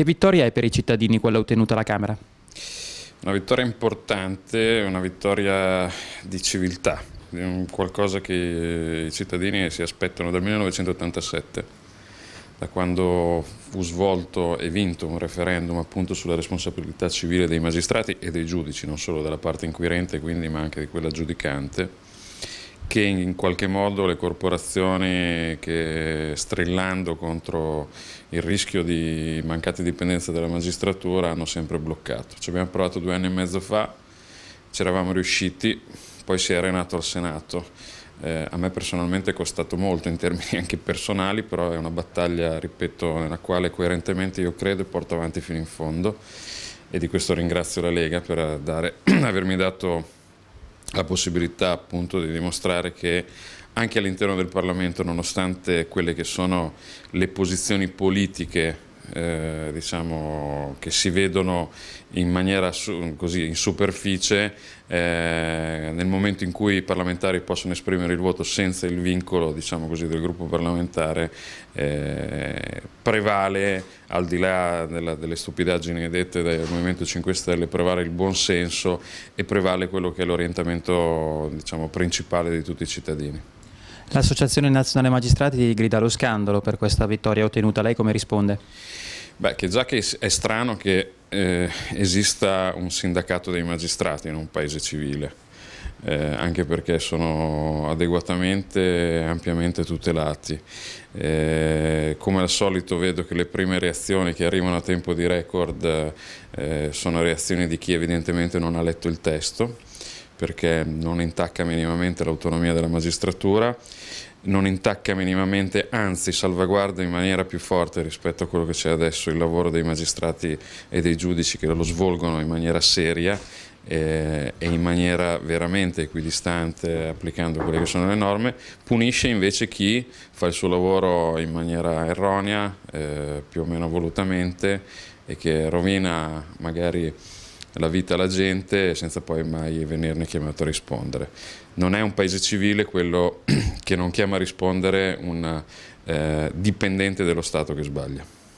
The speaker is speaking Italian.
Che vittoria è per i cittadini quella ottenuta alla Camera? Una vittoria importante, una vittoria di civiltà, qualcosa che i cittadini si aspettano dal 1987, da quando fu svolto e vinto un referendum appunto sulla responsabilità civile dei magistrati e dei giudici, non solo della parte inquirente quindi ma anche di quella giudicante che in qualche modo le corporazioni che strillando contro il rischio di mancata dipendenza dalla magistratura hanno sempre bloccato. Ci abbiamo provato due anni e mezzo fa, ci eravamo riusciti, poi si è arenato al Senato. Eh, a me personalmente è costato molto in termini anche personali, però è una battaglia, ripeto, nella quale coerentemente io credo e porto avanti fino in fondo e di questo ringrazio la Lega per dare, avermi dato la possibilità appunto di dimostrare che anche all'interno del Parlamento, nonostante quelle che sono le posizioni politiche eh, diciamo, che si vedono in maniera su, così in superficie eh, nel momento in cui i parlamentari possono esprimere il voto senza il vincolo diciamo così, del gruppo parlamentare eh, prevale al di là della, delle stupidaggini dette dal Movimento 5 Stelle prevale il buon senso e prevale quello che è l'orientamento diciamo, principale di tutti i cittadini. L'Associazione Nazionale Magistrati grida lo scandalo per questa vittoria ottenuta. Lei come risponde? Beh, che già che è strano che eh, esista un sindacato dei magistrati in un paese civile, eh, anche perché sono adeguatamente e ampiamente tutelati. Eh, come al solito vedo che le prime reazioni che arrivano a tempo di record eh, sono reazioni di chi evidentemente non ha letto il testo perché non intacca minimamente l'autonomia della magistratura, non intacca minimamente, anzi salvaguarda in maniera più forte rispetto a quello che c'è adesso il lavoro dei magistrati e dei giudici che lo svolgono in maniera seria eh, e in maniera veramente equidistante applicando quelle che sono le norme, punisce invece chi fa il suo lavoro in maniera erronea, eh, più o meno volutamente e che rovina magari la vita alla gente senza poi mai venirne chiamato a rispondere. Non è un paese civile quello che non chiama a rispondere un eh, dipendente dello Stato che sbaglia.